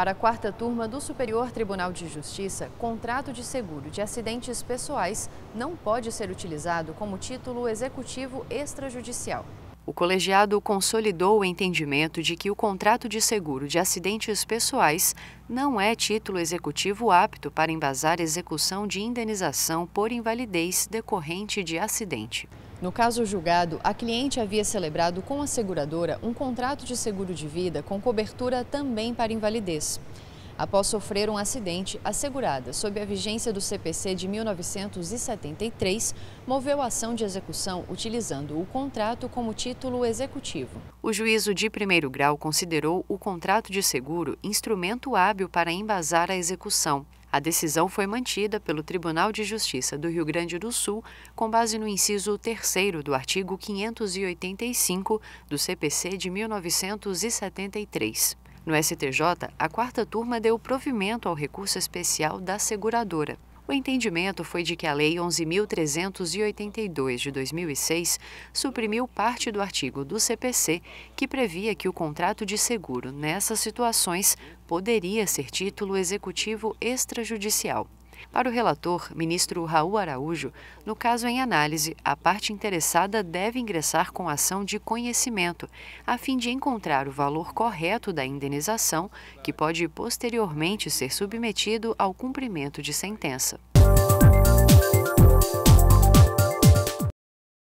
para a quarta turma do Superior Tribunal de Justiça, contrato de seguro de acidentes pessoais não pode ser utilizado como título executivo extrajudicial. O colegiado consolidou o entendimento de que o contrato de seguro de acidentes pessoais não é título executivo apto para embasar execução de indenização por invalidez decorrente de acidente. No caso julgado, a cliente havia celebrado com a seguradora um contrato de seguro de vida com cobertura também para invalidez. Após sofrer um acidente, a segurada, sob a vigência do CPC de 1973, moveu a ação de execução utilizando o contrato como título executivo. O juízo de primeiro grau considerou o contrato de seguro instrumento hábil para embasar a execução a decisão foi mantida pelo Tribunal de Justiça do Rio Grande do Sul com base no inciso 3 do artigo 585 do CPC de 1973. No STJ, a quarta turma deu provimento ao recurso especial da seguradora. O entendimento foi de que a Lei 11.382 de 2006 suprimiu parte do artigo do CPC que previa que o contrato de seguro, nessas situações, poderia ser título executivo extrajudicial. Para o relator, ministro Raul Araújo, no caso em análise, a parte interessada deve ingressar com ação de conhecimento, a fim de encontrar o valor correto da indenização, que pode posteriormente ser submetido ao cumprimento de sentença.